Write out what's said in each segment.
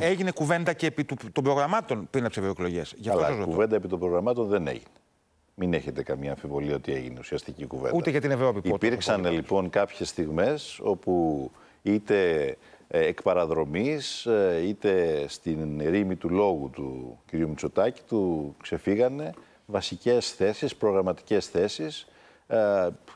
Έγινε κουβέντα και επί των προγραμμάτων πριν από τις ευρωεκλογές. Αλλά κουβέντα επί των προγραμμάτων δεν έγινε. Μην έχετε καμία αμφιβολία ότι έγινε ουσιαστική κουβέντα. Ούτε για την Ευρώπη. Υπήρξαν πότε, λοιπόν κάποιες στιγμές όπου είτε ε, εκ παραδρομής, ε, είτε στην ρήμη του λόγου του κ. Μητσοτάκη, του ξεφύγανε βασικές θέσεις, προγραμματικές θέσεις. Ε,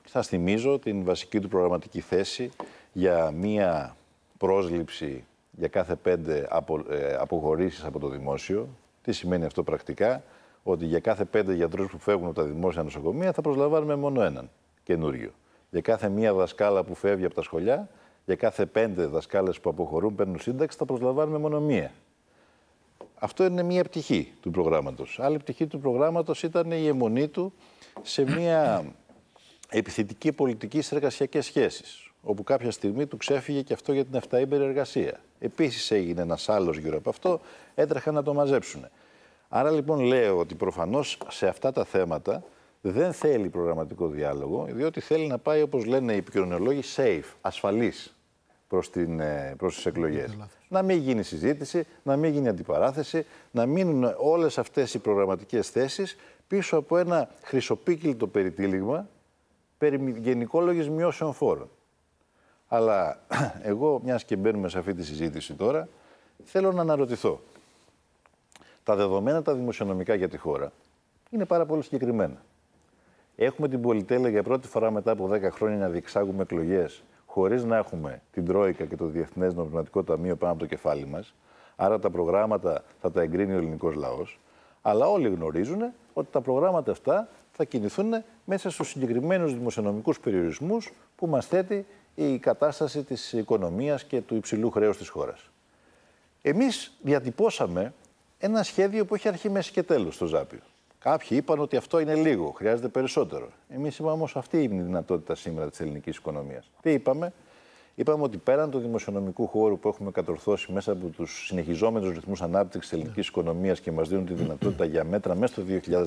θα θυμίζω την βασική του προγραμματική θέση για μία πρόσληψη για κάθε πέντε απο, ε, αποχωρήσεις από το δημόσιο. Τι σημαίνει αυτό πρακτικά, ότι για κάθε πέντε γιατρούς που φεύγουν από τα δημόσια νοσοκομεία θα προσλαμβάνουμε μόνο έναν καινούριο. Για κάθε μία δασκάλα που φεύγει από τα σχολιά, για κάθε πέντε δασκάλες που αποχωρούν, παίρνουν σύνταξη, θα προσλαμβάνουμε μόνο μία. Αυτό είναι μία πτυχή του προγράμματος. Άλλη πτυχή του προγράμματος ήταν η αιμονή του σε μία επιθετική πολιτική σε εργασιακέ σχέσεις. Όπου κάποια στιγμή του ξέφυγε και αυτό για την 7 εργασία. Επίσης έγινε ένας άλλος γύρω από αυτό. Έτρεχαν να το μαζέψουν. Άρα λοιπόν λέω ότι προφανώς σε αυτά τα θέματα δεν θέλει προγραμματικό διάλογο, διότι θέλει να πάει, όπως λένε οι επικοινωνιολόγοι, safe, ασφαλής προς προς ε, τις εκλογές. Να μην γίνει συζήτηση, να μην γίνει αντιπαράθεση, να μείνουν όλες αυτές οι προγραμματικές θέσεις πίσω από ένα χρυσοπίκυλτο περιτύλιγμα περί γενικόλογης μειώσεων φόρων. Αλλά εγώ, μιας και μπαίνουμε σε αυτή τη συζήτηση τώρα, θέλω να αναρωτηθώ. Τα δεδομένα τα δημοσιονομικά για τη χώρα είναι πάρα πολύ συγκεκριμένα. Έχουμε την πολυτέλεια για πρώτη φορά μετά από 10 χρόνια να διεξάγουμε εκλογές χωρίς να έχουμε την Τρόικα και το Διεθνές Νομισματικό Ταμείο πάνω από το κεφάλι μας. Άρα τα προγράμματα θα τα εγκρίνει ο ελληνικός λαός. Αλλά όλοι γνωρίζουν ότι τα προγράμματα αυτά θα κινηθούν μέσα στους συγκεκριμένους δημοσιονομικούς περιορισμούς που μας θέτει η κατάσταση της οικονομίας και του υψηλού χρέους της χώρας. Εμείς διατυπώσαμε ένα σχέδιο που έχει αρχή, μέση και τέλος στο Ζάπιο. Κάποιοι είπαν ότι αυτό είναι λίγο, χρειάζεται περισσότερο. Εμείς είπαμε όμως αυτή είναι η δυνατότητα σήμερα της ελληνικής οικονομίας. Τι είπαμε, είπαμε ότι πέραν του δημοσιονομικού χώρου που έχουμε κατορθώσει μέσα από τους συνεχιζόμενους ρυθμούς ανάπτυξης της ελληνικής οικονομίας και μας δίνουν τη δυνατότητα για μέτρα μέσα στο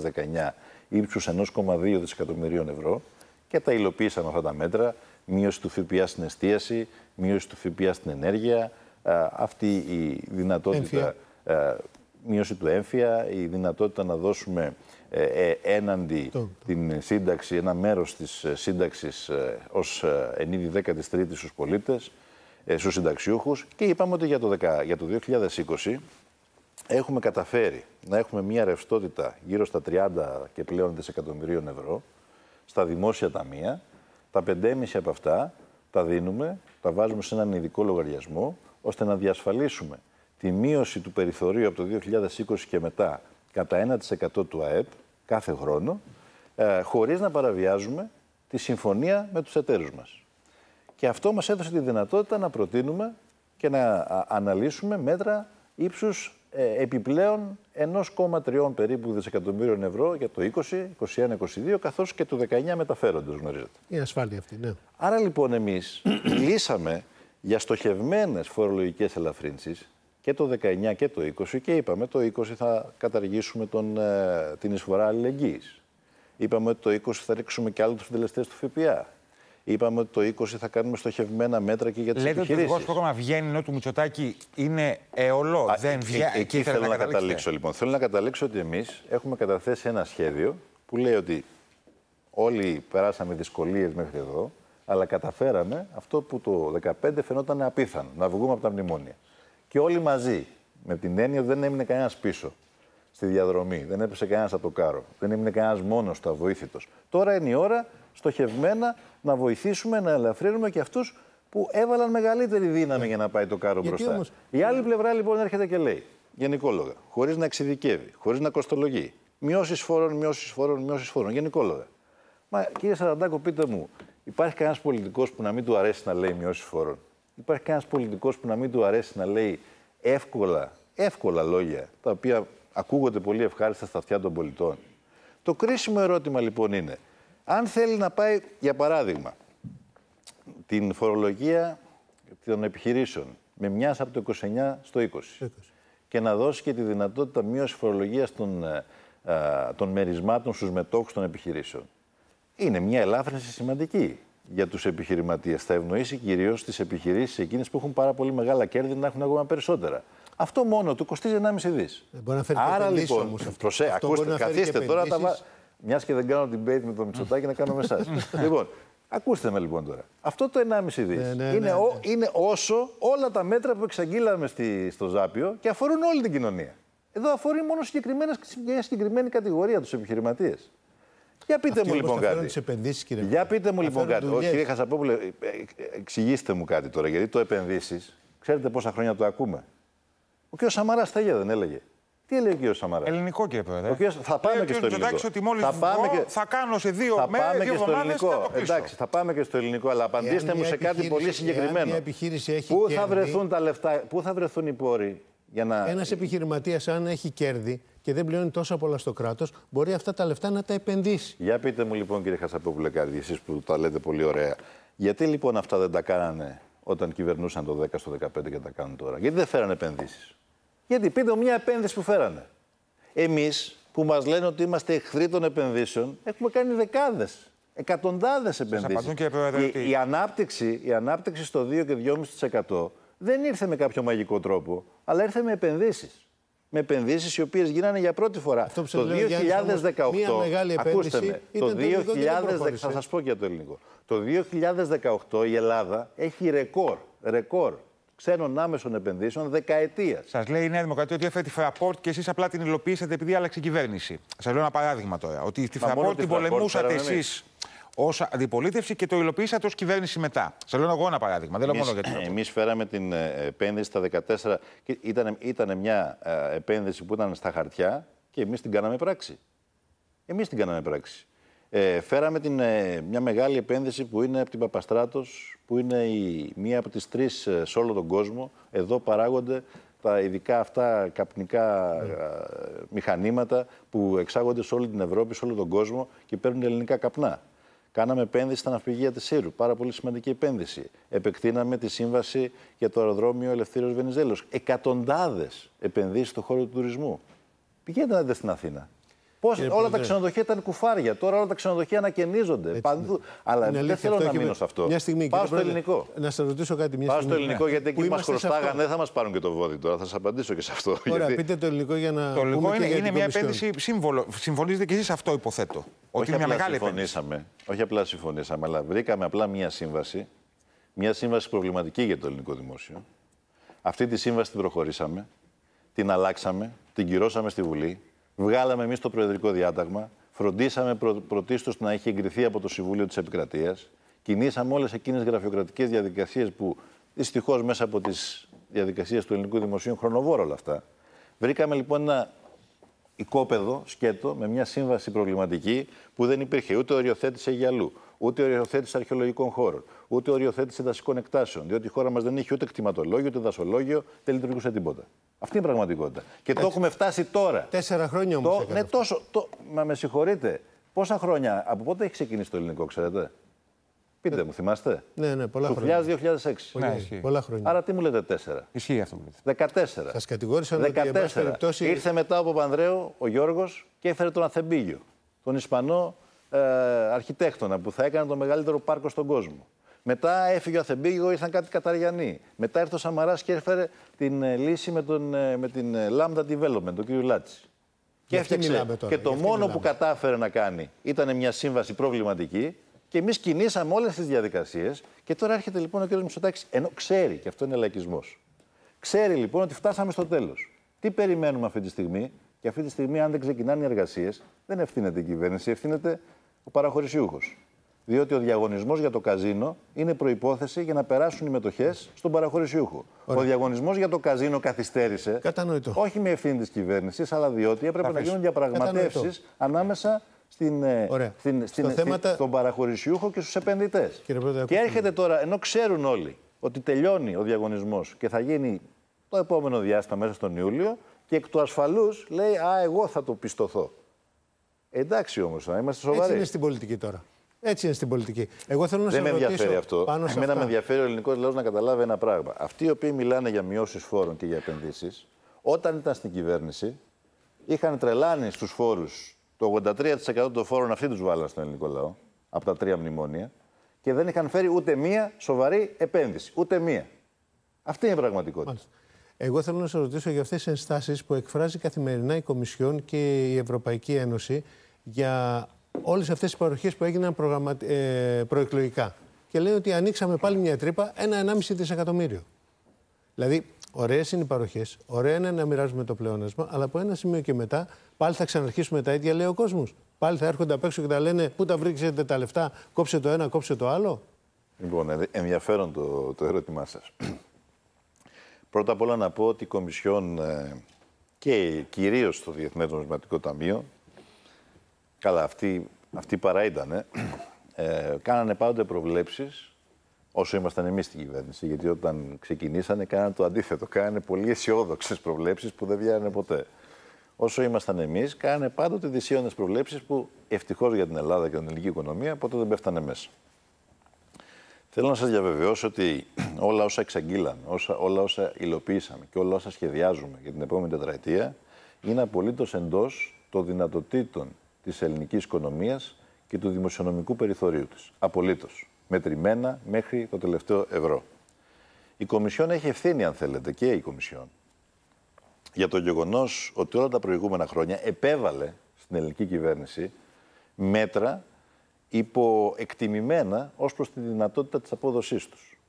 2019 ύψου 1,2 δισεκατομμυρίων ευρώ και τα υλοποίησαμε αυτά τα μέτρα μείωση του ΦΠΑ στην εστίαση, μείωση του ΦΠΑ στην ενέργεια, ε, αυτή η δυνατότητα, ε, μείωση του έμφυα, η δυνατότητα να δώσουμε ε, έναντι το, την σύνταξη, ένα μέρος της σύνταξης ως ενίδη 13ης στους πολίτες, στους συνταξιούχους και είπαμε ότι για το, 10, για το 2020 έχουμε καταφέρει να έχουμε μια ρευστότητα γύρω στα 30 και πλέον δισεκατομμυρίων ευρώ στα δημόσια ταμεία, τα 5,5 από αυτά τα δίνουμε, τα βάζουμε σε έναν ειδικό λογαριασμό, ώστε να διασφαλίσουμε τη μείωση του περιθωρίου από το 2020 και μετά κατά 1% του ΑΕΠ κάθε χρόνο, ε, χωρίς να παραβιάζουμε τη συμφωνία με τους εταίρους μας. Και αυτό μας έδωσε τη δυνατότητα να προτείνουμε και να αναλύσουμε μέτρα ύψους ε, επιπλέον 1,3 περίπου δισεκατομμύριων ευρώ για το 20, 21, 22, καθώς και το 19 μεταφέροντος, γνωρίζετε. Η ασφάλεια αυτή, ναι. Άρα λοιπόν εμείς λύσαμε για στοχευμένες φορολογικές ελαφρύνσεις και το 19 και το 20 και είπαμε το 20 θα καταργήσουμε τον, ε, την εισφορά αλληλεγγύης. Είπαμε ότι το 20 θα ρίξουμε και άλλους συντελεστές του ΦΠΑ. Είπαμε ότι το 20 θα κάνουμε στοχευμένα μέτρα και για τις επιχειρήσει. Λέτε ότι το πρόγραμμα βγαίνει ενώ του Μητσοτάκη είναι αιωλό. δεν ε, ε, βγαίνει. Εκεί, θέλω να, να καταλήξω λοιπόν. Θέλω να καταλήξω ότι εμείς έχουμε καταθέσει ένα σχέδιο που λέει ότι όλοι περάσαμε δυσκολίες μέχρι εδώ, αλλά καταφέραμε αυτό που το 2015 φαινόταν απίθανο, να βγούμε από τα μνημόνια. Και όλοι μαζί, με την έννοια ότι δεν έμεινε κανένας πίσω στη διαδρομή, δεν έπεσε κανένας από το κάρο, δεν έμεινε κανένας μόνος του αβοήθητος. Τώρα είναι η ώρα στοχευμένα να βοηθήσουμε, να ελαφρύνουμε και αυτούς που έβαλαν μεγαλύτερη δύναμη για να πάει το κάρο μπροστά. Όμως... Η άλλη πλευρά λοιπόν έρχεται και λέει γενικόλογα, χωρίς να εξειδικεύει, χωρίς να κοστολογεί. Μειώσεις φόρων, μειώσεις φόρων, μειώσεις φόρων. Γενικόλογα. Μα κύριε Σαραντάκο, πείτε μου, υπάρχει κανένας πολιτικός που να μην του αρέσει να λέει μειώσεις φόρων. Υπάρχει κανένας πολιτικός που να μην του αρέσει να λέει εύκολα, εύκολα λόγια, τα οποία ακούγονται πολύ ευχάριστα στα αυτιά των πολιτών. Το κρίσιμο ερώτημα λοιπόν είναι, αν θέλει να πάει, για παράδειγμα, την φορολογία των επιχειρήσεων με μιας από το 29 στο 20. Και να δώσει και τη δυνατότητα μείωσης φορολογίας των, ε, α, των μερισμάτων στους μετόχους των επιχειρήσεων. Είναι μια ελάφρυνση σημαντική για τους επιχειρηματίες. Θα ευνοήσει κυρίως τις επιχειρήσεις εκείνες που έχουν πάρα πολύ μεγάλα κέρδη να έχουν ακόμα περισσότερα. Αυτό μόνο του κοστίζει 1,5 δις. Ε, Άρα λοιπόν, προσέ, ακούστε, καθίστε τώρα τα, μιας και δεν κάνω την debate με τον Μητσοτάκη, να κάνω με εσάς. λοιπόν, ακούστε με λοιπόν τώρα. Αυτό το 1,5 δις ναι, ναι, είναι, ναι, είναι όσο όλα τα μέτρα που εξαγγείλαμε στη, στο Ζάπιο και αφορούν όλη την κοινωνία. Εδώ αφορούν μόνο μια συγκεκριμένη κατηγορία τους επιχειρηματίες. Για πείτε μου λοιπόν κάτι. Για πείτε μου λοιπόν κάτι. Ο, κύριε Χασαπόπουλε, εξηγήστε μου κάτι τώρα. Γιατί το επενδύσεις, ξέρετε πόσα χρόνια το ακούμε. Ο κ. Σαμαράς Στέγια δεν έλεγε. Τι έλεγε ο κύριος Σαμαράς. Ελληνικό κύριε Πρόεδρε. Ο Θα πάμε και στο ελληνικό. Εντάξει, ότι μόλις θα, πάμε και... θα κάνω σε δύο θα πάμε και στο ελληνικό. Εντάξει, θα πάμε και στο ελληνικό, αλλά απαντήστε μου σε κάτι πολύ συγκεκριμένο. Μια επιχείρηση έχει πού, θα βρεθούν τα λεφτά, πού θα βρεθούν οι πόροι για να. Ένας επιχειρηματίας, αν έχει κέρδη και δεν πληρώνει τόσο πολλά στο κράτος, μπορεί αυτά τα λεφτά να τα επενδύσει. Για πείτε μου λοιπόν, κύριε Χασαπόπουλε, κάτι εσείς που τα λέτε πολύ ωραία. Γιατί λοιπόν αυτά δεν τα κάνανε όταν κυβερνούσαν το 10 στο 15 και τα κάνουν τώρα, Γιατί δεν φέρανε επενδύσεις. Γιατί πείτε μια επένδυση που φέρανε. Εμείς που μας λένε ότι είμαστε εχθροί των επενδύσεων, έχουμε κάνει δεκάδες, εκατοντάδες επενδύσει. Η, ανάπτυξη, η ανάπτυξη στο 2 και 2,5% δεν ήρθε με κάποιο μαγικό τρόπο, αλλά ήρθε με επενδύσεις. Με επενδύσεις οι οποίες γίνανε για πρώτη φορά. Αυτό το 2018. μία μεγάλη επένδυση. Ακούστε με, το 2018, θα σας πω και το ελληνικό. Το 2018 η Ελλάδα έχει ρεκόρ, ρεκόρ ξένων άμεσων επενδύσεων δεκαετία. Σας λέει η Νέα Δημοκρατία ότι έφερε τη Φραπόρτ και εσείς απλά την υλοποιήσατε επειδή άλλαξε η κυβέρνηση. Σας λέω ένα παράδειγμα τώρα. Ότι τη Φραπόρτ την πολεμούσατε εσεί ως αντιπολίτευση και το υλοποιήσατε ως κυβέρνηση μετά. Σας λέω εγώ ένα παράδειγμα. Δεν λέω μόνο Εμείς φέραμε την ε, επένδυση στα 14. Ήταν, ήταν μια ε, επένδυση που ήταν στα χαρτιά και εμείς την κάναμε πράξη. Εμείς την κάναμε πράξη. Ε, φέραμε την, ε, μια μεγάλη επένδυση που είναι από την Παπαστράτος, που είναι η, μία από τις τρεις ε, σε όλο τον κόσμο. Εδώ παράγονται τα ειδικά αυτά καπνικά ναι. ε, μηχανήματα που εξάγονται σε όλη την Ευρώπη, σε όλο τον κόσμο και παίρνουν ελληνικά καπνά. Κάναμε επένδυση στα ναυπηγεία της Σύρου. Πάρα πολύ σημαντική επένδυση. Επεκτείναμε τη σύμβαση για το αεροδρόμιο Ελευθύριος Βενιζέλος. Εκατοντάδες επενδύσεις στον χώρο του τουρισμού. Πηγαίνετε στην Αθήνα όλα τα ξενοδοχεία ήταν κουφάρια. Τώρα όλα τα ξενοδοχεία ανακαινίζονται. Έτσι, Παντού. Ναι. Αλλά είναι δεν θέλω να μείνω σε αυτό. Μια στιγμή, Πάω στο ελληνικό. Να σε ρωτήσω κάτι. Μια Πάω στο ελληνικό γιατί εκεί μα χρωστάγανε. Δεν θα μας πάρουν και το βόδι τώρα. Θα σας απαντήσω και σε αυτό. Ωραία, πείτε το ελληνικό για να. Το ελληνικό είναι μια επένδυση σύμβολο. Συμφωνείτε και εσείς αυτό υποθέτω. Ότι μια μεγάλη Όχι απλά συμφωνήσαμε, αλλά βρήκαμε απλά μια σύμβαση. Μια σύμβαση προβληματική για το ελληνικό δημόσιο. Αυτή τη σύμβαση την προχωρήσαμε, την αλλάξαμε, την κυρώσαμε στη Βουλή. Βγάλαμε εμείς το προεδρικό διάταγμα. Φροντίσαμε προ, πρωτίστως να έχει εγκριθεί από το Συμβούλιο της Επικρατείας. Κινήσαμε όλες εκείνες γραφειοκρατικές διαδικασίες που δυστυχώς μέσα από τις διαδικασίες του ελληνικού δημοσίου χρονοβόρο όλα αυτά. Βρήκαμε λοιπόν ένα οικόπεδο, σκέτο, με μια σύμβαση προβληματική που δεν υπήρχε ούτε οριοθέτηση αλλού, ούτε οριοθέτηση αρχαιολογικών χώρων, ούτε οριοθέτηση δασικών εκτάσεων. Διότι η χώρα μας δεν είχε ούτε κτηματολόγιο, ούτε δασολόγιο, δεν λειτουργούσε τίποτα. Αυτή είναι η πραγματικότητα. Και Έτσι. το έχουμε φτάσει τώρα. Τέσσερα χρόνια όμως. Ναι, τόσο. Το... Μα με συγχωρείτε. Πόσα χρόνια, από πότε έχει ξεκινήσει το ελληνικό, ξέρετε. Πείτε ναι. μου, θυμάστε. Ναι, ναι, πολλά Σουφλιάς χρόνια. 2006. Ναι, Ισχύει. πολλά χρόνια. Άρα τι μου λέτε τέσσερα. Ισχύει αυτό που λέτε. 14. Σας κατηγόρησαν 14. ότι περιπτώσει... Ήρθε μετά από Πανδρέο ο Γιώργος και έφερε τον Αθεμπίγιο, τον Ισπανό ε, αρχιτέκτονα που θα έκανε το μεγαλύτερο πάρκο στον κόσμο. Μετά έφυγε ο Αθεμπίγιο, ήρθαν κάτι Καταριανοί. Μετά ήρθε ο Σαμαράς και έφερε την ε, λύση με, τον, ε, με την Lambda ε, Development, τον κύριο Λάτσης. Και έφτιαξε. και το μόνο που κατάφερε να κάνει ήταν μια σύμβαση προβληματική. Και εμείς κινήσαμε όλες τις διαδικασίες. Και τώρα έρχεται λοιπόν ο κύριος Μισοτάξη, ενώ ξέρει, και αυτό είναι λαϊκισμός. Ξέρει λοιπόν ότι φτάσαμε στο τέλος. Τι περιμένουμε αυτή τη στιγμή, και αυτή τη στιγμή, αν δεν ξεκινάνε οι εργασίες, δεν ευθύνεται η κυβέρνηση, ευθύνεται ο παραχωρησιούχος. Διότι ο διαγωνισμός για το καζίνο είναι προπόθεση για να περάσουν οι μετοχές στον παραχωρησιούχο. Ο διαγωνισμός για το καζίνο καθυστέρησε. Κατανοητό. Όχι με ευθύνη της κυβέρνησης, αλλά διότι έπρεπε να γίνουν διαπραγματεύσεις ανάμεσα στην, ε, στην, στην ε, στον παραχωρησιούχο και στους επενδυτές. Και έρχεται τώρα, ενώ ξέρουν όλοι ότι τελειώνει ο διαγωνισμός και θα γίνει το επόμενο διάστημα μέσα στον Ιούλιο, και εκ του ασφαλούς λέει Α, εγώ θα το πιστωθώ. Εντάξει όμως, είμαστε σοβαροί. Έτσι είναι στην πολιτική τώρα. Έτσι είναι στην πολιτική. Εγώ θέλω να Δεν με ενδιαφέρει αυτό. Πάνω Εμένα με ενδιαφέρει ο ελληνικός λαός να καταλάβει ένα πράγμα. Αυτοί οι οποίοι μιλάνε για μειώσεις φόρων και για επενδύσεις, όταν ήταν στην κυβέρνηση, είχαν τρελάνει στους φόρους. Το 83% των φόρων αυτοί τους βάλαν στον ελληνικό λαό από τα τρία μνημόνια και δεν είχαν φέρει ούτε μία σοβαρή επένδυση. Ούτε μία. Αυτή είναι η πραγματικότητα. Μάλιστα. Εγώ θέλω να σα ρωτήσω για αυτές τις ενστάσεις που εκφράζει καθημερινά η Κομισιόν και η Ευρωπαϊκή Ένωση για όλες αυτές οι παροχές που έγιναν ε, προεκλογικά. Και λένε ότι ανοίξαμε πάλι μια τρύπα, ένα-1,5 δισεκατομμύριο. Δηλαδή, ωραίες είναι οι παροχές, ωραία είναι να μοιράζουμε το πλεόνασμα, αλλά από ένα σημείο και μετά πάλι θα ξαναρχίσουμε τα ίδια, λέει ο κόσμος. Πάλι θα έρχονται απ' έξω και θα λένε Πού τα βρήκατε τα λεφτά, κόψε το ένα, κόψε το άλλο. Λοιπόν, ενδιαφέρον το, το ερώτημά σας. Πρώτα απ' όλα να πω ότι η Κομισιόν ε, και κυρίως το Διεθνές Νομισματικό Ταμείο Καλά, αυτοί αυτοί παρά ήταν. Ε, κάνανε πάντοτε προβλέψεις όσο ήμασταν εμείς στην κυβέρνηση. Γιατί όταν ξεκινήσανε, κάνανε το αντίθετο. Κάνανε πολύ αισιόδοξες προβλέψεις που δεν βγαίνανε ποτέ. Όσο ήμασταν εμείς, κάνανε πάντοτε δυσίωνες προβλέψεις που ευτυχώς για την Ελλάδα και την ελληνική οικονομία ποτέ δεν πέφτανε μέσα. Θέλω να σας διαβεβαιώσω ότι όλα όσα εξαγγείλαν, όλα όσα υλοποίησαμε και όλα όσα σχεδιάζουμε για την επόμενη τετραετία είναι απολύτως εντός των δυνατοτήτων Της ελληνικής οικονομίας και του δημοσιονομικού περιθωρίου της απολύτως, Μετρημένα μέχρι το τελευταίο ευρώ. Η Κομισιόν έχει ευθύνη, αν θέλετε, και η Κομισιόν, για το γεγονός ότι όλα τα προηγούμενα χρόνια επέβαλε στην ελληνική κυβέρνηση μέτρα υποεκτιμημένα ως προς τη δυνατότητα της απόδοσής τους.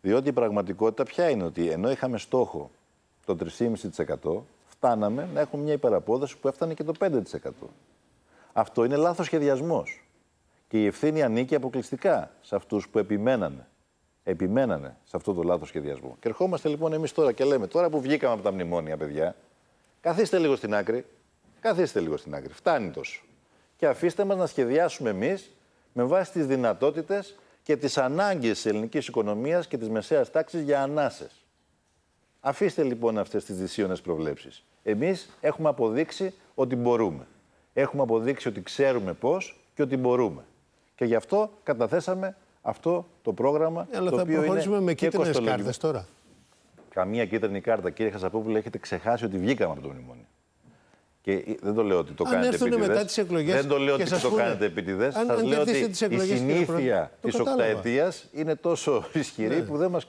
Διότι η πραγματικότητα πια είναι ότι ενώ είχαμε στόχο το 3,5% φτάναμε να έχουμε μια υπεραπόδοση που έφτανε και το 5%. Αυτό είναι λάθος σχεδιασμός. Και η ευθύνη ανήκει αποκλειστικά σε αυτούς που επιμένανε. Επιμένανε σε αυτό το λάθος σχεδιασμό. Και ερχόμαστε λοιπόν εμείς τώρα και λέμε, τώρα που βγήκαμε από τα μνημόνια, παιδιά, καθίστε λίγο στην άκρη, καθίστε λίγο στην άκρη, φτάνει τόσο. Και αφήστε μας να σχεδιάσουμε εμείς με βάση τις δυνατότητες και τις ανάγκες της ελληνικής οικονομίας και της μεσαίας τάξης για ανάσες. Αφήστε λοιπόν αυτές τις δυσίωνες προβλέψεις. Εμείς έχουμε αποδείξει ότι μπορούμε. Έχουμε αποδείξει ότι ξέρουμε πώς και ότι μπορούμε. Και γι' αυτό καταθέσαμε αυτό το πρόγραμμα. Ε, αλλά το θα οποίο προχωρήσουμε με κίτρινε κάρτες τώρα. Καμία κίτρινη κάρτα. Κύριε Χασαπόπουλε, έχετε ξεχάσει ότι βγήκαμε από το μνημόνιο. Και ε, δεν το λέω ότι το αν κάνετε μετά τις Δεν το λέω ότι το κάνετε επίτηδες. Αν λέω ότι η συνήθεια τη οκταετίας είναι τόσο ισχυρή ναι. που δεν μας.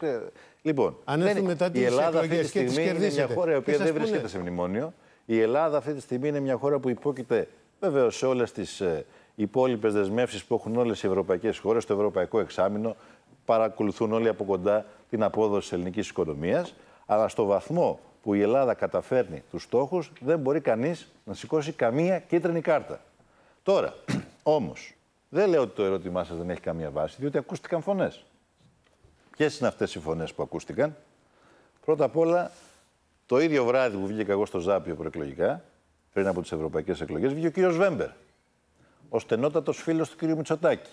Λοιπόν, αν δεν... μετά τις η Ελλάδα αυτή τη στιγμή είναι μια χώρα η οποία δεν βρίσκεται σε μνημόνιο. Η Ελλάδα αυτή τη στιγμή είναι μια χώρα που υπόκειται βεβαίως σε όλες τις ε, υπόλοιπες δεσμεύσεις που έχουν όλες οι ευρωπαϊκές χώρες, το ευρωπαϊκό εξάμεινο. Παρακολουθούν όλοι από κοντά την απόδοση της ελληνικής οικονομίας. Αλλά στο βαθμό που η Ελλάδα καταφέρνει τους στόχους, δεν μπορεί κανείς να σηκώσει καμία κίτρινη κάρτα. Τώρα, όμως, δεν λέω ότι το ερώτημά σας δεν έχει καμία βάση, διότι ακούστηκαν φωνές. Ποιες είναι αυτές οι φωνές που ακούστηκαν, Πρώτα απ' όλα, το ίδιο βράδυ που βγήκα εγώ στο Ζάπιο προεκλογικά, πριν από τις ευρωπαϊκές εκλογές, βγήκε ο κύριος Βέμπερ. Ο στενότατος φίλος του κύριου Μητσοτάκη.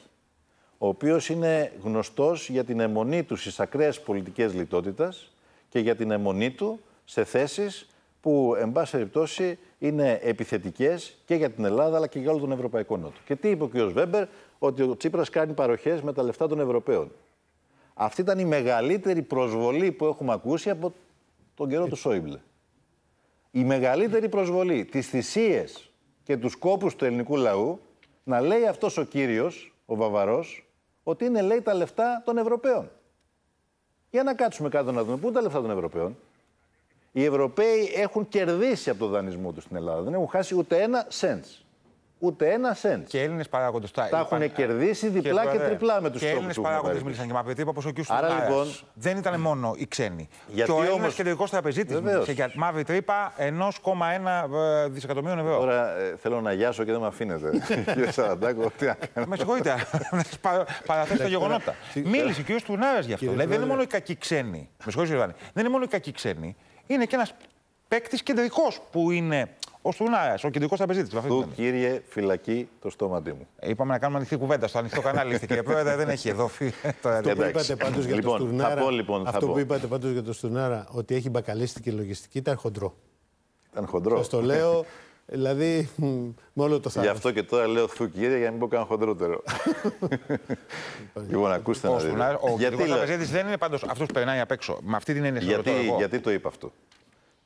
Ο οποίος είναι γνωστός για την αιμονή του στις ακραίες πολιτικές λιτότητας και για την αιμονή του σε θέσεις που, εν πάση περιπτώσει, είναι επιθετικές και για την Ελλάδα αλλά και για όλο τον Ευρωπαϊκό Νότο. Και τι είπε ο κύριος Βέμπερ, ότι ο Τσίπρας κάνει παροχές με τα λεφτά των Ευρωπαίων. Αυτή ήταν η μεγαλύτερη προσβολή που έχουμε ακούσει από τον καιρό του Σόιμπλε. Η μεγαλύτερη προσβολή, τις θυσίες και τους κόπους του ελληνικού λαού, να λέει αυτός ο κύριος, ο Βαβαρός, ότι είναι λέει τα λεφτά των Ευρωπαίων. Για να κάτσουμε κάτω να δούμε πού είναι τα λεφτά των Ευρωπαίων. Οι Ευρωπαίοι έχουν κερδίσει από το δανεισμό τους στην Ελλάδα. Δεν έχουν χάσει ούτε ένα σέντς ούτε ένα σεντ. Και Έλληνες παράγοντες. Τα, τα έχουν κερδίσει διπλά και, και τριπλά με τους Έλληνε. Και Έλληνε παράγοντε μίλησαν και με απαιτεί όπως ο κ. Άρα λοιπόν. Δεν ήταν μόνο οι ξένοι. Γιατί και ο Έλληνας όμως... κεντρικό τραπεζίτη. Και για μαύρη τρύπα 1,1 ε, δισεκατομμύριων ευρώ. Τώρα ε, θέλω να γιάσω και δεν με αφήνετε. Κύριε Σαραντάκο, τι να κάνω. Με συγχωρείτε. Παραθέσω τα ναι, γεγονότα. Ναι, ναι. Μίλησε ο κ. Τουρνάρα γι' αυτό. δεν είναι μόνο οι κακοί ξένοι. Με συγχωρείτε, Δεν είναι μόνο οι κακοί ξένοι. Είναι και ένας παίκτης κεντρικός που είναι ο Στουνάρα, ο κεντρικός τραπεζίτης. Του κύριε φυλακή το στόμα μου. Ε, είπαμε να κάνουμε ανοιχτή κουβέντα στο ανοιχτό κανάλι. και κύριε Πρόεδρε, δεν έχει εδώ φύγει. Αυτό που είπατε πάντως για το λοιπόν, Στουρνάρα. Λοιπόν, αυτό που είπατε πάντως για τον ότι έχει μπακαλίστικη λογιστική ήταν χοντρό. Ήταν χοντρό. Σας το λέω. Δηλαδή, με όλο το θάρρο. Γι' αυτό και τώρα λέω θου κύριε, για να μην πω κανένα χοντρότερο. λοιπόν, ακούστε να δείτε. Ο γιατί δεν είναι πάντως αυτός που περνάει απ' έξω. Με αυτή την έννοια γιατί, γιατί το είπα αυτό.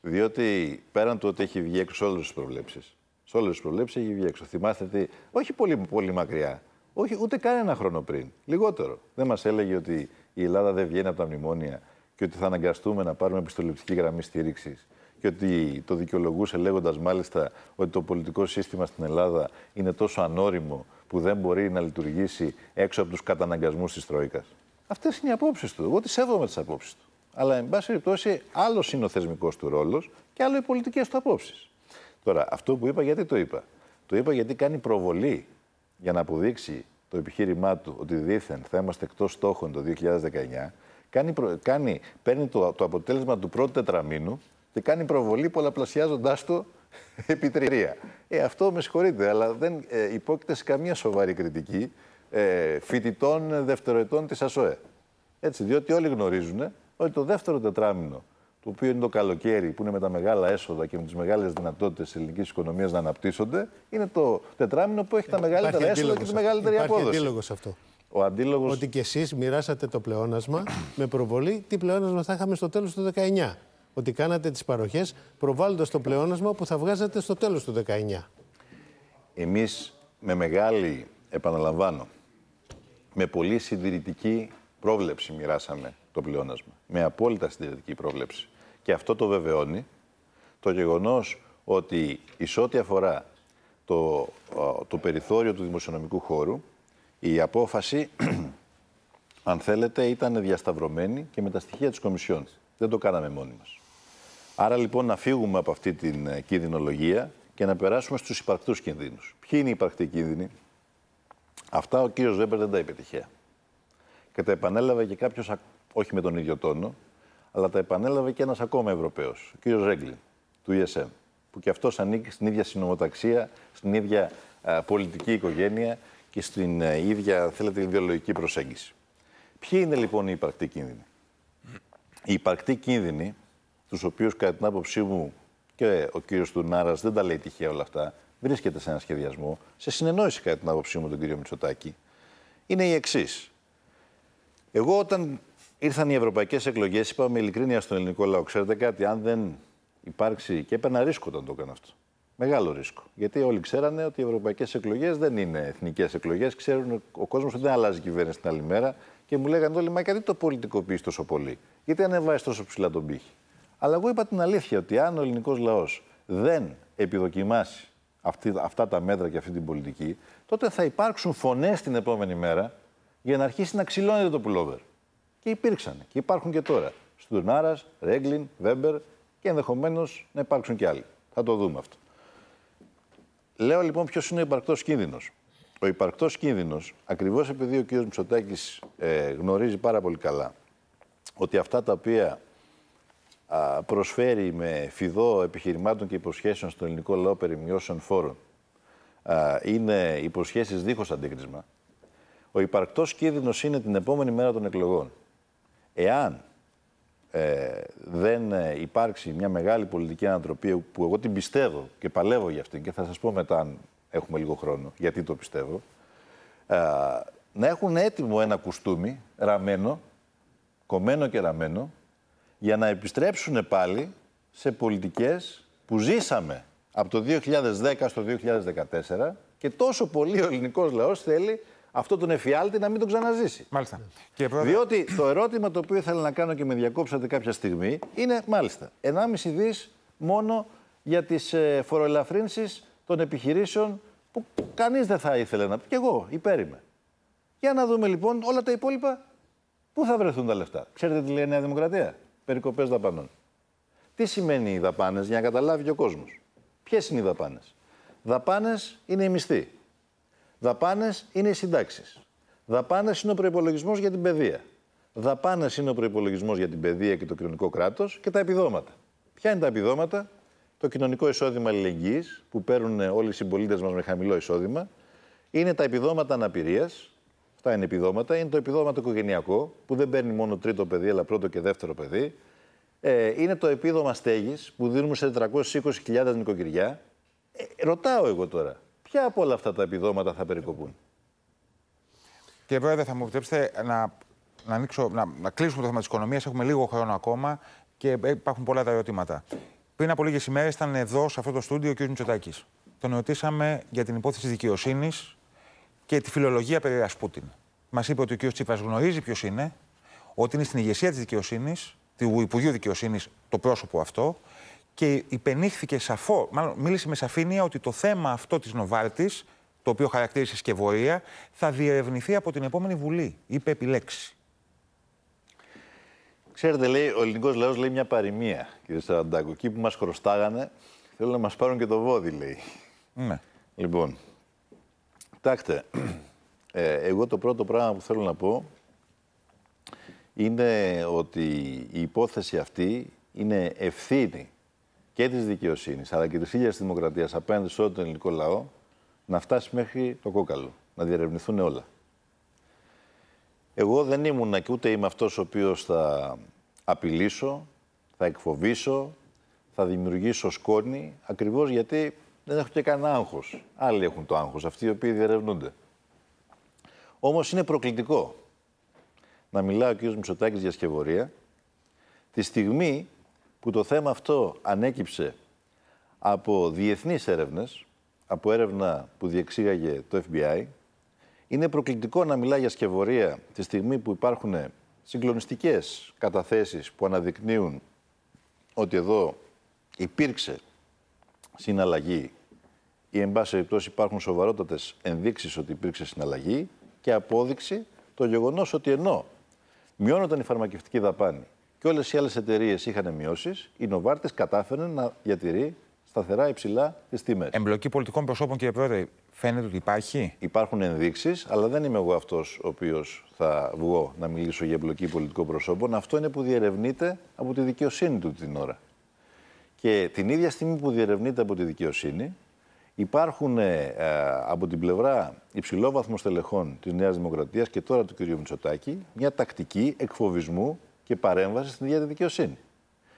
Διότι πέραν του ότι έχει βγει έξω σε όλες τις προβλέψεις. Σε όλες τις προβλέψεις έχει βγει έξω. Θυμάστε ότι όχι πολύ, πολύ μακριά. Όχι, ούτε καν ένα χρόνο πριν. Λιγότερο. Δεν μας έλεγε ότι η Ελλάδα δεν βγαίνει από τα μνημόνια και ότι θα αναγκαστούμε να πάρουμε επιστολιπτική γραμμή στήριξης και ότι το δικαιολογούσε λέγοντας μάλιστα ότι το πολιτικό σύστημα στην Ελλάδα είναι τόσο ανώριμο που δεν μπορεί να λειτουργήσει έξω από τους καταναγκασμούς της Τρόικας. Αυτές είναι οι απόψεις του. Εγώ τις σέβομαι τις απόψεις του. Αλλά, εν πάση περιπτώσει, άλλος είναι ο θεσμικός του ρόλος και άλλο οι πολιτικές του απόψεις. Τώρα, αυτό που είπα, γιατί το είπα. Το είπα γιατί κάνει προβολή για να αποδείξει το επιχείρημά του ότι δήθεν θα είμαστε εκτός στόχων το 2019. Κάνει, κάνει, παίρνει το, το αποτέλεσμα του πρώτου τετραμήνου και κάνει προβολή πολλαπλασιάζοντάς το επί τρία. Ε, αυτό με συγχωρείτε, αλλά δεν ε, υπόκειται σε καμία σοβαρή κριτική ε, φοιτητών ε, δευτεροετών της ΑΣΟΕ. Έτσι, διότι όλοι γνωρίζουν ότι το δεύτερο τετράμινο, το οποίο είναι το καλοκαίρι, που είναι με τα μεγάλα έσοδα και με τις μεγάλες δυνατότητες της ελληνικής οικονομίας να αναπτύσσονται, είναι το τετράμινο που έχει τα ε, μεγαλύτερα έσοδα και τη μεγαλύτερη απόδοση. Υπάρχει αντίλογος αυτό. Ο αντίλογος... Ότι κι εσείς μοιράσατε το πλεόνασμα με προβολή τι πλεόνασμα θα είχαμε στο τέλος του 19. Ότι κάνατε τις παροχές προβάλλοντας το πλεόνασμα που θα βγάζατε στο τέλος του 19. Εμείς με μεγάλη, επαναλαμβάνω, με πολύ συντηρητική πρόβλεψη μοιράσαμε το πλεόνασμα. Με απόλυτα συντηρητική πρόβλεψη. Και αυτό το βεβαιώνει το γεγονός ότι εις ό,τι αφορά το, το περιθώριο του δημοσιονομικού χώρου, η απόφαση, αν θέλετε, ήταν διασταυρωμένη και με τα στοιχεία της Κομισιόν. Δεν το κάναμε μόνοι μας. Άρα λοιπόν να φύγουμε από αυτή την ε, κινδυνολογία και να περάσουμε στους υπαρκτούς κινδύνους. Ποιοι είναι οι υπαρκτοί κίνδυνοι. Αυτά ο κύριος Βέμπερ δεν τα είπε τυχαία. Και τα επανέλαβε και κάποιος, όχι με τον ίδιο τόνο, αλλά τα επανέλαβε και ένας ακόμα Ευρωπαίος, ο κ. Ρέγκλιν, του ESM, που και αυτός ανήκει στην ίδια συνομοταξία, στην ίδια πολιτική οικογένεια και στην α, ε, ίδια, θέλετε, ιδεολογική προσέγγιση. Ποιοι είναι λοιπόν οι υπαρκτοί κίνδυνοι. Οι υπαρκτοί κίνδυνοι, τους οποίους κατά την άποψή μου και ο κύριος Τουνάρα δεν τα λέει τυχαία όλα αυτά, βρίσκεται σε ένα σχεδιασμό, σε συνεννόηση κατά την άποψή μου τον κύριο Μητσοτάκη, είναι οι εξής. Εγώ όταν ήρθαν οι ευρωπαϊκές εκλογές, είπα με ειλικρίνεια στον ελληνικό λαό: Ξέρετε κάτι, αν δεν υπάρξει. και έπαιρνα ρίσκο όταν το έκανα αυτό. Μεγάλο ρίσκο. Γιατί όλοι ξέρανε ότι οι ευρωπαϊκές εκλογές δεν είναι εθνικές εκλογές. Ξέρουν ο κόσμος ότι δεν αλλάζει κυβέρνηση την άλλη μέρα. Και μου λέγανε όλοι: Μα γιατί το πολιτικοποιείς τόσο πολύ, Γιατί ανεβάζεις τόσο ψηλά τον πύχη. Αλλά εγώ είπα την αλήθεια ότι αν ο ελληνικός λαός δεν επιδοκιμάσει αυτή, αυτά τα μέτρα και αυτή την πολιτική, τότε θα υπάρξουν φωνές την επόμενη μέρα για να αρχίσει να ξυλώνεται το πουλόβερ. Και υπήρξαν και υπάρχουν και τώρα. Στουρνάρας, Ρέγκλιν, Βέμπερ και ενδεχομένως να υπάρξουν και άλλοι. Θα το δούμε αυτό. Λέω λοιπόν ποιος είναι ο υπαρκτός κίνδυνος. Ο υπαρκτός κίνδυνος, ακριβώς επειδή ο κ. Μητσοτάκης ε, γνωρίζει πάρα πολύ καλά ότι αυτά τα οποία α, προσφέρει με φιδό επιχειρημάτων και υποσχέσεων στον ελληνικό λαό περί μειώσεων φόρων α, είναι υποσχέσεις δίχως αντίκρισμα, ο υπαρκτός κίνδυνος είναι την επόμενη μέρα των εκλογών. Εάν ε, δεν ε, υπάρξει μια μεγάλη πολιτική ανατροπή που εγώ την πιστεύω και παλεύω για αυτήν και θα σας πω μετά αν έχουμε λίγο χρόνο γιατί το πιστεύω ε, να έχουν έτοιμο ένα κουστούμι ραμμένο, κομμένο και ραμμένο για να επιστρέψουν πάλι σε πολιτικές που ζήσαμε από το 2010 στο 2014 και τόσο πολύ ο ελληνικός λαός θέλει αυτό τον εφιάλτη να μην τον ξαναζήσει. Μάλιστα. Διότι το ερώτημα το οποίο ήθελα να κάνω και με διακόψατε κάποια στιγμή είναι μάλιστα 1,5 δις μόνο για τις ε, φοροελαφρύνσεις των επιχειρήσεων που κανείς δεν θα ήθελε να πει. Και εγώ υπέρ Για να δούμε λοιπόν όλα τα υπόλοιπα πού θα βρεθούν τα λεφτά. Ξέρετε τι λέει η Νέα Δημοκρατία. Περικοπές δαπανών. Τι σημαίνει οι δαπάνες για να καταλάβει και ο κόσμος. Ποιες είναι οι δαπάνες. Δαπάνες είναι οι μισθοί. Δαπάνες είναι οι συντάξεις. Δαπάνες είναι ο προπολογισμό για την παιδεία. Δαπάνες είναι ο προπολογισμό για την παιδεία και το κοινωνικό κράτος και τα επιδόματα. Ποια είναι τα επιδόματα, το κοινωνικό εισόδημα αλληλεγγύης που παίρνουν όλοι οι συμπολίτες μας με χαμηλό εισόδημα. Είναι τα επιδόματα αναπηρίας. Αυτά είναι επιδόματα. Είναι το επιδόμα το οικογενειακό που δεν παίρνει μόνο τρίτο παιδί, αλλά πρώτο και δεύτερο παιδί. Ε, είναι το επίδομα στέγης που δίνουμε σε 420.000 νοικοκυριά. Ε, ρωτάω εγώ τώρα ποια από όλα αυτά τα επιδόματα θα περικοπούν. Κύριε Πρόεδρε, θα μου επιτρέψετε να, να, ανοίξω, να, να κλείσουμε το θέμα της οικονομίας. Έχουμε λίγο χρόνο ακόμα και ε, υπάρχουν πολλά τα ερωτήματα. Πριν από λίγες ημέρες ήταν εδώ, σε αυτό το στούντιο, ο κ. Μητσοτάκης. Τον ρωτήσαμε για την υπόθεση δικαιοσύνης και τη φιλολογία περί Ρασπούτιν. Μας είπε ότι ο κ. Τσίπρας γνωρίζει ποιος είναι, ότι είναι στην ηγεσία της δικαιοσύνης, του Υπουργείου Δικαιοσύνης το πρόσωπο αυτό και υπενήχθηκε σαφό, μάλλον μίλησε με σαφήνεια ότι το θέμα αυτό της Νοβάρτης, το οποίο χαρακτήρισε σκευωρία, θα διερευνηθεί από την επόμενη Βουλή. Είπε επιλέξεις. Ξέρετε, λέει, ο ελληνικός λαός λέει μια παροιμία, κύριε Σαραντάκο. Εκεί που μας χρωστάγανε, θέλουν να μας πάρουν και το βόδι, λέει. Ναι. Λοιπόν, κοιτάξτε, ε, εγώ το πρώτο πράγμα που θέλω να πω είναι ότι η υπόθεση αυτή είναι ευθύνη και της δικαιοσύνης αλλά και της ίδια τη δημοκρατίας απέναντι σε όλο τον ελληνικό λαό να φτάσει μέχρι το κόκαλο, να διερευνηθούν όλα. Εγώ δεν ήμουν και ούτε είμαι αυτός ο οποίος θα απειλήσω, θα εκφοβήσω, θα δημιουργήσω σκόνη, ακριβώς γιατί δεν έχω και κανένα άγχος. Άλλοι έχουν το άγχος, αυτοί οι οποίοι διερευνούνται. Όμως είναι προκλητικό να μιλάει ο κ. Μητσοτάκης για σκευωρία τη στιγμή που το θέμα αυτό ανέκυψε από διεθνείς έρευνες, από έρευνα που διεξήγαγε το FBI. Είναι προκλητικό να μιλά για σκευωρία τη στιγμή που υπάρχουν συγκλονιστικές καταθέσεις που αναδεικνύουν ότι εδώ υπήρξε συναλλαγή ή εν πάση περιπτώσει υπάρχουν σοβαρότατες ενδείξεις ότι υπήρξε συναλλαγή και απόδειξη το γεγονός ότι ενώ μειώνονταν η φαρμακευτική δαπάνη και όλες οι άλλες εταιρείες είχαν μειώσεις, η Νοβάρτη κατάφερε να διατηρεί σταθερά υψηλά τις τιμές. Εμπλοκή πολιτικών προσώπων, κύριε Πρόεδρε, φαίνεται ότι υπάρχει. Υπάρχουν ενδείξεις, αλλά δεν είμαι εγώ αυτός ο οποίος θα βγω να μιλήσω για εμπλοκή πολιτικών προσώπων. Αυτό είναι που διερευνείται από τη δικαιοσύνη του την ώρα. Και την ίδια στιγμή που διερευνείται από τη δικαιοσύνη, υπάρχουν ε, από την πλευρά υψηλόβαθμων στελεχών της Νέας Δημοκρατίας και τώρα του κ. Μητσοτάκη μια τακτική εκφοβισμού και παρέμβαση στην ίδια τη δικαιοσύνη.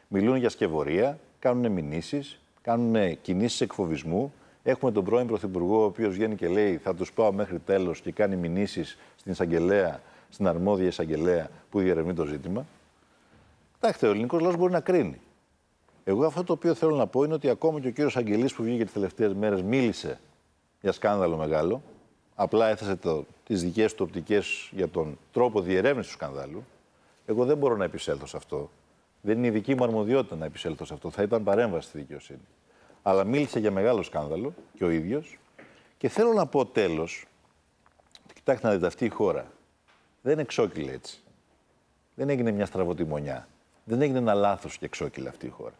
Μιλούν για σκευωρία, κάνουν μηνύσεις, κάνουν κινήσεις εκφοβισμού. Έχουμε τον πρώην Πρωθυπουργό, ο οποίος βγαίνει και λέει: Θα τους πάω μέχρι τέλος και κάνει μηνύσεις στην εισαγγελέα, στην αρμόδια εισαγγελέα που διερευνεί το ζήτημα. Κοιτάξτε, ο ελληνικός λαός μπορεί να κρίνει. Εγώ αυτό το οποίο θέλω να πω είναι ότι ακόμα και ο κύριος Αγγελής που βγήκε τις τελευταίες μέρες μίλησε για σκάνδαλο μεγάλο. Απλά έθεσε τις δικές του οπτικές για τον τρόπο διερεύνησης του σκανδάλου. Εγώ δεν μπορώ να επισέλθω σε αυτό. Δεν είναι η δική μου αρμοδιότητα να επισέλθω σε αυτό. Θα ήταν παρέμβαση στη δικαιοσύνη. Αλλά μίλησε για μεγάλο σκάνδαλο και ο ίδιος. Και θέλω να πω τέλος. Κοιτάξτε να δείτε, αυτή η χώρα δεν εξόκυλε έτσι. Δεν έγινε μια στραβοτιμονιά. Δεν έγινε ένα λάθος και εξόκυλε αυτή η χώρα.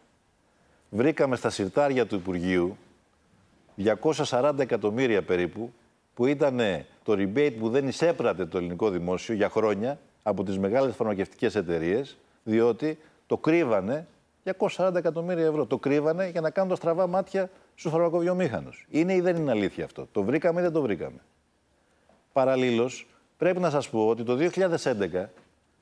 Βρήκαμε στα συρτάρια του Υπουργείου 240 εκατομμύρια περίπου, που ήταν το rebate που δεν εισέπρατε το ελληνικό δημόσιο για χρόνια από τις μεγάλες φαρμακευτικές εταιρείες, διότι το κρύβανε 240 εκατομμύρια ευρώ. Το κρύβανε για να κάνουν το στραβά μάτια στους φαρμακοβιομήχανους. Είναι ή δεν είναι αλήθεια αυτό. Το βρήκαμε ή δεν το βρήκαμε. Παραλλήλως, πρέπει να σας πω ότι το 2011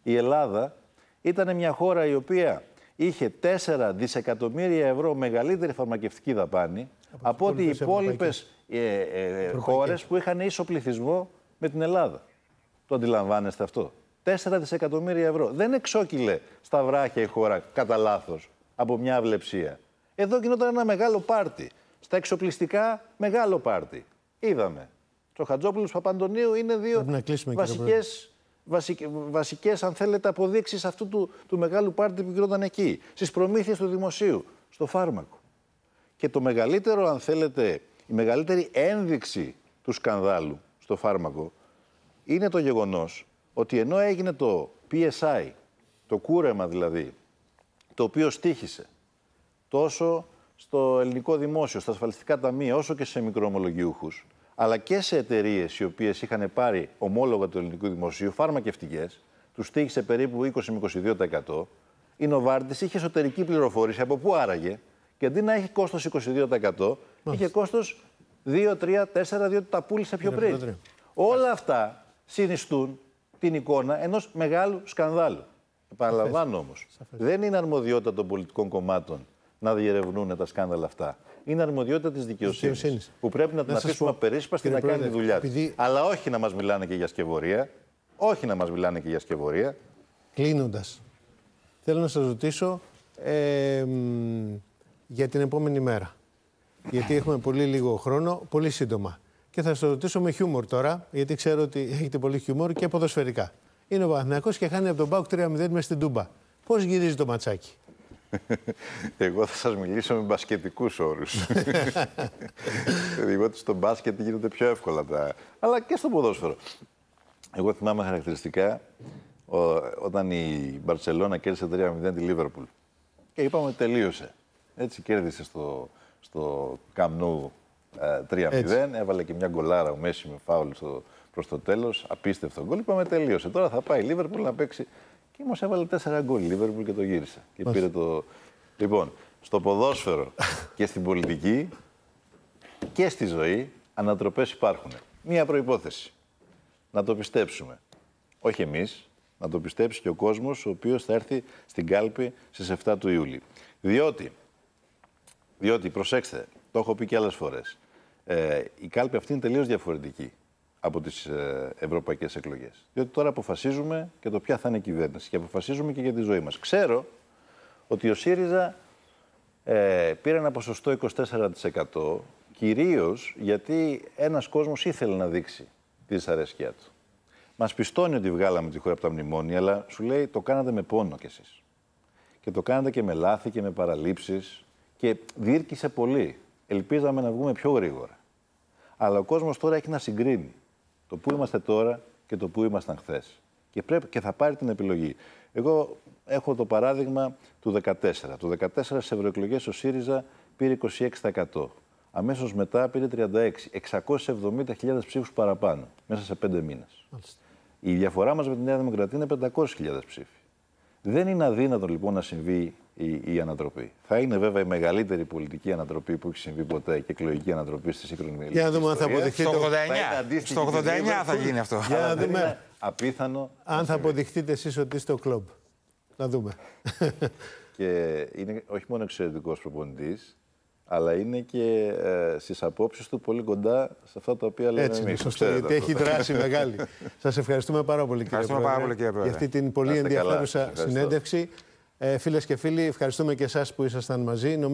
η Ελλάδα ήταν μια χώρα η οποία είχε 4 δισεκατομμύρια ευρώ μεγαλύτερη φαρμακευτική δαπάνη από, ό,τι οι υπόλοιπες ε, ε, χώρες που είχαν ίσο πληθυσμό με την Ελλάδα. Το αντιλαμβάνεστε αυτό. 4 δισεκατομμύρια ευρώ. Δεν εξόκυλε στα βράχια η χώρα κατά λάθος από μια αυλεψία. Εδώ γινόταν ένα μεγάλο πάρτι. Στα εξοπλιστικά, μεγάλο πάρτι. Είδαμε. Στο Χατζόπουλος Παπαντονίου είναι δύο βασικέ βασικές, αν θέλετε, αποδείξεις αυτού του, του μεγάλου πάρτι που γινόταν εκεί. Στις προμήθειες του δημοσίου, στο φάρμακο. Και το μεγαλύτερο, αν θέλετε, η μεγαλύτερη ένδειξη του σκανδάλου στο φάρμακο είναι το γεγονός ότι ενώ έγινε το PSI, το κούρεμα δηλαδή, το οποίο στήχησε τόσο στο ελληνικό δημόσιο, στα ασφαλιστικά ταμεία, όσο και σε μικροομολογιούχους, αλλά και σε εταιρείες οι οποίες είχαν πάρει ομόλογα του ελληνικού δημοσίου, φαρμακευτικές, τους στήχησε περίπου 20-22%. Η Νοβάρτη είχε εσωτερική πληροφόρηση από πού άραγε και αντί να έχει κόστος 22%, είχε κόστος 2-3-4, διότι τα πούλησε πιο πριν. Όλα αυτά συνιστούν την εικόνα ενός μεγάλου σκανδάλου. Επαναλαμβάνω όμω, δεν είναι αρμοδιότητα των πολιτικών κομμάτων να διερευνούν τα σκάνδαλα αυτά. Είναι αρμοδιότητα της δικαιοσύνης. Που πρέπει να την αφήσουμε απερίσπαστη να κάνει τη δουλειά της. Αλλά όχι να μας μιλάνε και για σκευωρία. Όχι να μας μιλάνε και για σκευωρία. Κλείνοντας, θέλω να σας ρωτήσω για την επόμενη μέρα. Γιατί έχουμε πολύ λίγο χρόνο, πολύ σύντομα. Και θα σα ρωτήσω με χιούμορ τώρα, γιατί ξέρω ότι έχετε πολύ χιούμορ και ποδοσφαιρικά. Είναι ο Παναθυνακό και χάνει από τον Μπάουκ 3-0 μες στην Τούμπα. Πώς γυρίζει το ματσάκι. Εγώ θα σας μιλήσω με μπασκετικούς όρους. ότι στο μπάσκετ γίνονται πιο εύκολα τα... Αλλά και στο ποδόσφαιρο. Εγώ θυμάμαι χαρακτηριστικά όταν η Μπαρσελόνα κέρδισε 3-0 τη Λίβερπουλ. Και είπαμε τελείωσε. Έτσι κέρδισε στο, στο Καμνού 3-0. Έβαλε και μια γκολάρα ο Μέση με φάουλ στο, προς το τέλος. Απίστευτο γκολ. Είπαμε τελείωσε. Τώρα θα πάει η Λίβερπουλ να παίξει. Και όμως έβαλε τέσσερα γκολ η Λίβερπουλ και το γύρισε. Και το. Λοιπόν, στο ποδόσφαιρο και στην πολιτική και στη ζωή ανατροπές υπάρχουν. Μία προπόθεση. Να το πιστέψουμε. Όχι εμείς, να το πιστέψει και ο κόσμος, ο οποίος θα έρθει στην κάλπη στις 7 του Ιούλη. Διότι, διότι προσέξτε, το έχω πει και άλλες φορές. Ε, η κάλπη αυτή είναι τελείως διαφορετική από τις ε, ευρωπαϊκές εκλογές. Διότι τώρα αποφασίζουμε και το ποια θα είναι η κυβέρνηση και αποφασίζουμε και για τη ζωή μας. Ξέρω ότι ο ΣΥΡΙΖΑ ε, πήρε ένα ποσοστό 24% κυρίως γιατί ένας κόσμος ήθελε να δείξει τη δυσαρέσκειά του. Μας πιστώνει ότι βγάλαμε τη χώρα από τα μνημόνια, αλλά σου λέει το κάνατε με πόνο κι εσείς. Και το κάνατε και με λάθη και με παραλήψεις και διήρκησε πολύ ελπίζαμε να βγούμε πιο γρήγορα. Αλλά ο κόσμος τώρα έχει να συγκρίνει το που είμαστε τώρα και το που ήμασταν χθες. Και, και θα πάρει την επιλογή. Εγώ έχω το παράδειγμα του 2014. Το 14 στις ευρωεκλογές ο ΣΥΡΙΖΑ πήρε 26%. Αμέσως μετά πήρε 36. 670.000 ψήφους παραπάνω μέσα σε πέντε μήνες. Η διαφορά μας με τη Νέα Δημοκρατία είναι 500.000 ψήφοι. Δεν είναι αδύνατο λοιπόν να συμβεί η, η ανατροπή. Θα είναι βέβαια η μεγαλύτερη πολιτική ανατροπή που έχει συμβεί ποτέ και εκλογική ανατροπή στη σύγχρονη Ελλάδα. Για να δούμε αν θα αποδειχθεί. το... 89 θα, στο 89 θα, θα γίνει αυτό. Για να δούμε. απίθανο. Αν θα αποδειχθείτε εσείς ότι είστε ο κλομπ. Να δούμε. και είναι όχι μόνο εξαιρετικός προπονητής, αλλά είναι και ε, στις απόψεις του πολύ κοντά σε αυτά τα οποία λέμε Έτσι, σωστά. γιατί έχει δράση μεγάλη. Σας ευχαριστούμε πάρα πολύ, κύριε Πρόεδρε, πάρα πολύ, κύριε Πρόεδρε, για αυτή την πολύ ενδιαφέρουσα συνέντευξη. Ε, Φίλες και φίλοι, ευχαριστούμε και εσάς που ήσασταν μαζί.